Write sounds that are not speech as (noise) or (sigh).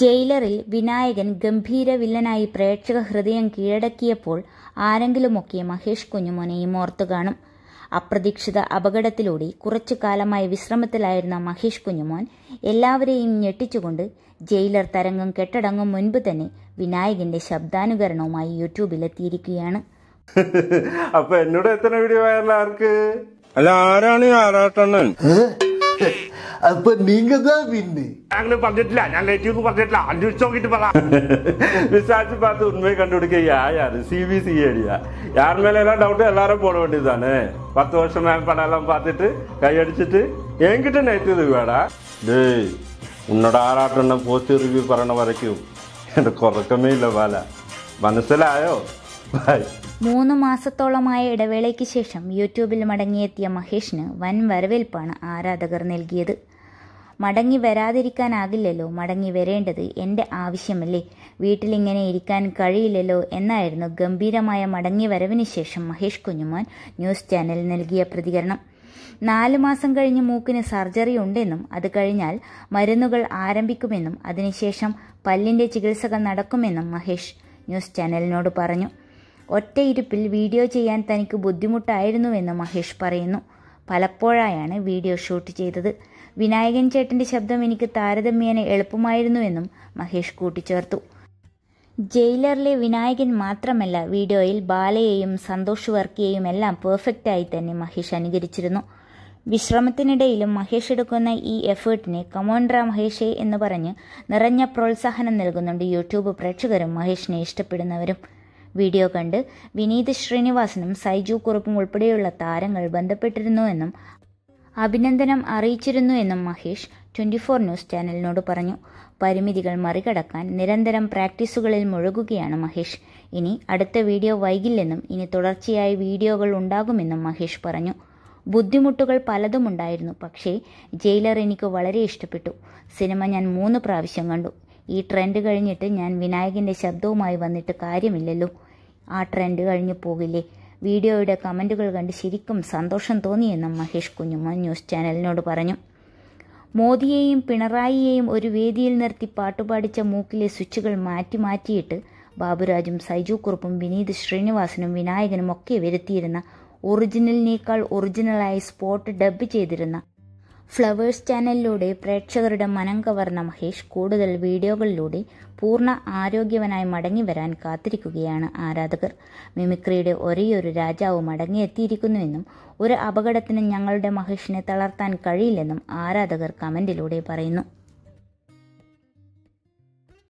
ജയിലറിൽ വിനായകൻ ഗംഭീര വില്ലനായി പ്രേക്ഷക ഹൃദയം കീഴടക്കിയപ്പോൾ ആരെങ്കിലുമൊക്കെ മഹേഷ് കുഞ്ഞുമോനെയും ഓർത്തു കാണും അപ്രതീക്ഷിത അപകടത്തിലൂടെ കുറച്ചു കാലമായി വിശ്രമത്തിലായിരുന്ന മഹേഷ് കുഞ്ഞുമോൻ എല്ലാവരെയും ഞെട്ടിച്ചുകൊണ്ട് ജയിലർ തരംഗം കെട്ടടങ്ങും മുൻപ് തന്നെ വിനായകന്റെ ശബ്ദാനുകരണവുമായി യൂട്യൂബിലെത്തിയിരിക്കുകയാണ് (laughs) അപ്പൊ എന്നോട് എത്ര വീഡിയോ ആർക്ക് അല്ല ആരാണ് ആറാട്ടണ്ണൻ (laughs) അപ്പൊ നിങ്ങതാ പിന്നെ അങ്ങനെ പറഞ്ഞിട്ടില്ല ഞാൻ ലേറ്റീവ് പറഞ്ഞിട്ടില്ല അന്വേഷിച്ച് നോക്കിട്ട് പറ (laughs) വിശ്വാസ പാത്ത് ഉണ്മയെ കണ്ടുപിടിക്കുകയാണ് സി ബി സി അടിയാ യാർ എല്ലാം ഡൗട്ട് എല്ലാരും പോണ വേണ്ടിയതാണ് പത്ത് വർഷം പണമെല്ലാം പാത്തിട്ട് കൈയടിച്ചിട്ട് എങ്കിട്ട് നെറ്റീത് വേടാ ഡേ ആറാട്ടെണ്ണം പോസ്റ്റ് റിവ്യൂ പറയണ വരയ്ക്കും എന്റെ കുറക്കമേ ഇല്ല പാല മനസ്സിലായോ മൂന്ന് മാസത്തോളമായ ഇടവേളയ്ക്ക് ശേഷം യൂട്യൂബിൽ മടങ്ങിയെത്തിയ മഹേഷിന് വൻ വരവേൽപ്പാണ് ആരാധകർ നൽകിയത് മടങ്ങി വരാതിരിക്കാനാകില്ലല്ലോ മടങ്ങി വരേണ്ടത് എൻ്റെ ആവശ്യമല്ലേ വീട്ടിലിങ്ങനെ ഇരിക്കാൻ കഴിയില്ലല്ലോ എന്നായിരുന്നു ഗംഭീരമായ മടങ്ങി വരവിന് ശേഷം മഹേഷ് കുഞ്ഞുമോൻ ന്യൂസ് ചാനൽ നൽകിയ പ്രതികരണം നാല് മാസം കഴിഞ്ഞ് മൂക്കിന് സർജറി ഉണ്ടെന്നും അത് കഴിഞ്ഞാൽ മരുന്നുകൾ ആരംഭിക്കുമെന്നും അതിനുശേഷം പല്ലിൻ്റെ ചികിത്സകൾ നടക്കുമെന്നും മഹേഷ് ന്യൂസ് ചാനലിനോട് പറഞ്ഞു ഒറ്റയിരുപ്പിൽ വീഡിയോ ചെയ്യാൻ തനിക്ക് ബുദ്ധിമുട്ടായിരുന്നുവെന്ന് മഹേഷ് പറയുന്നു പലപ്പോഴായാണ് വീഡിയോ ഷൂട്ട് ചെയ്തത് വിനായകൻ ചേട്ടൻ്റെ ശബ്ദം എനിക്ക് താരതമ്യേന എളുപ്പമായിരുന്നുവെന്നും മഹേഷ് കൂട്ടിച്ചേർത്തു ജയിലറിലെ വിനായകൻ മാത്രമല്ല വീഡിയോയിൽ ബാലയെയും സന്തോഷ് വർക്കിയെയും എല്ലാം പെർഫെക്റ്റായി തന്നെ മഹേഷ് അനുകരിച്ചിരുന്നു വിശ്രമത്തിനിടയിലും മഹേഷ് എടുക്കുന്ന ഈ എഫേർട്ടിനെ കമോൻഡ്ര മഹേഷേ എന്ന് പറഞ്ഞ് നിറഞ്ഞ പ്രോത്സാഹനം നൽകുന്നുണ്ട് യൂട്യൂബ് പ്രേക്ഷകരും മഹേഷിനെ ഇഷ്ടപ്പെടുന്നവരും വീഡിയോ കണ്ട് വിനീത് ശ്രീനിവാസനും സൈജു കുറുപ്പും ഉൾപ്പെടെയുള്ള താരങ്ങൾ ബന്ധപ്പെട്ടിരുന്നുവെന്നും അഭിനന്ദനം അറിയിച്ചിരുന്നു എന്നും മഹേഷ് ട്വൻറ്റി ഫോർ ന്യൂസ് ചാനലിനോട് പറഞ്ഞു പരിമിതികൾ മറികടക്കാൻ നിരന്തരം പ്രാക്ടീസുകളിൽ മുഴുകുകയാണ് മഹേഷ് ഇനി അടുത്ത വീഡിയോ വൈകില്ലെന്നും ഇനി തുടർച്ചയായി വീഡിയോകൾ ഉണ്ടാകുമെന്നും മഹേഷ് പറഞ്ഞു ബുദ്ധിമുട്ടുകൾ പലതുമുണ്ടായിരുന്നു പക്ഷേ ജയിലർ എനിക്ക് വളരെ ഇഷ്ടപ്പെട്ടു സിനിമ ഞാൻ മൂന്ന് പ്രാവശ്യം കണ്ടു ഈ ട്രെൻഡ് കഴിഞ്ഞിട്ട് ഞാൻ വിനായകൻ്റെ ശബ്ദവുമായി വന്നിട്ട് കാര്യമില്ലല്ലോ ആ ട്രെൻഡ് കഴിഞ്ഞു പോകില്ലേ വീഡിയോയുടെ കമൻറ്റുകൾ കണ്ട് ശരിക്കും സന്തോഷം തോന്നിയെന്നും മഹേഷ് കുഞ്ഞുമ്മ ന്യൂസ് ചാനലിനോട് പറഞ്ഞു മോദിയെയും പിണറായിയെയും ഒരു വേദിയിൽ നിർത്തി പാട്ടുപാടിച്ച മൂക്കിലെ സ്വിച്ചുകൾ മാറ്റി മാറ്റിയിട്ട് ബാബുരാജും സൈജു കുറുപ്പും വിനീത് ശ്രീനിവാസനും വിനായകനും ഒക്കെ വരുത്തിയിരുന്ന ഒറിജിനലിനേക്കാൾ ഒറിജിനലായി സ്പോട്ട് ഡബ് ചെയ്തിരുന്ന ഫ്ലവേഴ്സ് ചാനലിലൂടെ പ്രേക്ഷകരുടെ മനം കവർന്ന മഹേഷ് കൂടുതൽ വീഡിയോകളിലൂടെ പൂർണ്ണ ആരോഗ്യവനായി മടങ്ങി വരാൻ കാത്തിരിക്കുകയാണ് ആരാധകർ മിമിക്രിയുടെ ഒരേയൊരു രാജാവ് മടങ്ങിയെത്തിയിരിക്കുന്നുവെന്നും ഒരു അപകടത്തിന് ഞങ്ങളുടെ മഹേഷിനെ തളർത്താൻ കഴിയില്ലെന്നും ആരാധകർ കമന്റിലൂടെ പറയുന്നു